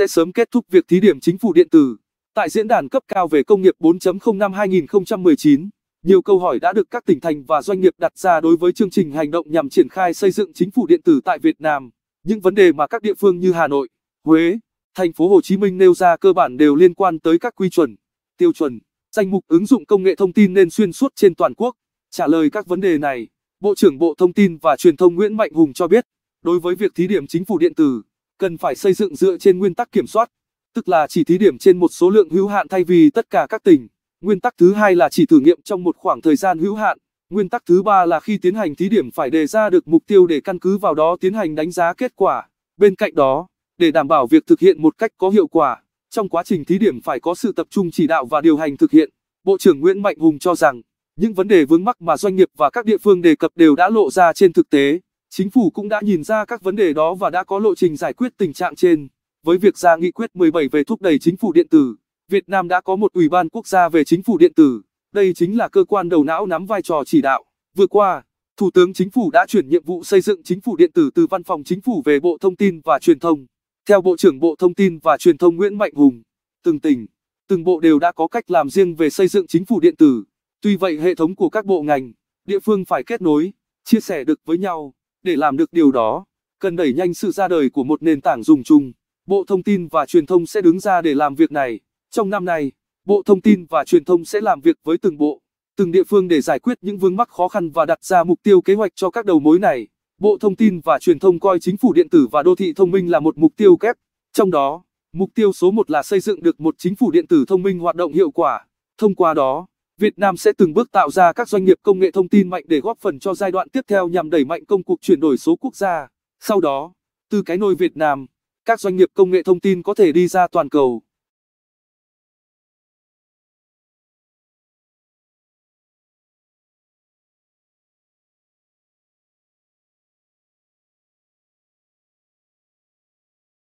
sẽ sớm kết thúc việc thí điểm chính phủ điện tử. Tại diễn đàn cấp cao về công nghiệp 4.0 năm 2019, nhiều câu hỏi đã được các tỉnh thành và doanh nghiệp đặt ra đối với chương trình hành động nhằm triển khai xây dựng chính phủ điện tử tại Việt Nam. Những vấn đề mà các địa phương như Hà Nội, Huế, thành phố Hồ Chí Minh nêu ra cơ bản đều liên quan tới các quy chuẩn, tiêu chuẩn, danh mục ứng dụng công nghệ thông tin nên xuyên suốt trên toàn quốc. Trả lời các vấn đề này, Bộ trưởng Bộ Thông tin và Truyền thông Nguyễn Mạnh Hùng cho biết, đối với việc thí điểm chính phủ điện tử cần phải xây dựng dựa trên nguyên tắc kiểm soát, tức là chỉ thí điểm trên một số lượng hữu hạn thay vì tất cả các tỉnh. Nguyên tắc thứ hai là chỉ thử nghiệm trong một khoảng thời gian hữu hạn. Nguyên tắc thứ ba là khi tiến hành thí điểm phải đề ra được mục tiêu để căn cứ vào đó tiến hành đánh giá kết quả. Bên cạnh đó, để đảm bảo việc thực hiện một cách có hiệu quả, trong quá trình thí điểm phải có sự tập trung chỉ đạo và điều hành thực hiện. Bộ trưởng Nguyễn Mạnh Hùng cho rằng, những vấn đề vướng mắc mà doanh nghiệp và các địa phương đề cập đều đã lộ ra trên thực tế. Chính phủ cũng đã nhìn ra các vấn đề đó và đã có lộ trình giải quyết tình trạng trên. Với việc ra nghị quyết 17 về thúc đẩy chính phủ điện tử, Việt Nam đã có một Ủy ban quốc gia về chính phủ điện tử. Đây chính là cơ quan đầu não nắm vai trò chỉ đạo. Vừa qua, Thủ tướng Chính phủ đã chuyển nhiệm vụ xây dựng chính phủ điện tử từ Văn phòng Chính phủ về Bộ Thông tin và Truyền thông. Theo Bộ trưởng Bộ Thông tin và Truyền thông Nguyễn Mạnh Hùng, từng tỉnh, từng bộ đều đã có cách làm riêng về xây dựng chính phủ điện tử. Tuy vậy hệ thống của các bộ ngành, địa phương phải kết nối, chia sẻ được với nhau. Để làm được điều đó, cần đẩy nhanh sự ra đời của một nền tảng dùng chung. Bộ Thông tin và Truyền thông sẽ đứng ra để làm việc này. Trong năm nay, Bộ Thông tin và Truyền thông sẽ làm việc với từng bộ, từng địa phương để giải quyết những vướng mắc khó khăn và đặt ra mục tiêu kế hoạch cho các đầu mối này. Bộ Thông tin và Truyền thông coi chính phủ điện tử và đô thị thông minh là một mục tiêu kép. Trong đó, mục tiêu số 1 là xây dựng được một chính phủ điện tử thông minh hoạt động hiệu quả. Thông qua đó, Việt Nam sẽ từng bước tạo ra các doanh nghiệp công nghệ thông tin mạnh để góp phần cho giai đoạn tiếp theo nhằm đẩy mạnh công cuộc chuyển đổi số quốc gia. Sau đó, từ cái nôi Việt Nam, các doanh nghiệp công nghệ thông tin có thể đi ra toàn cầu.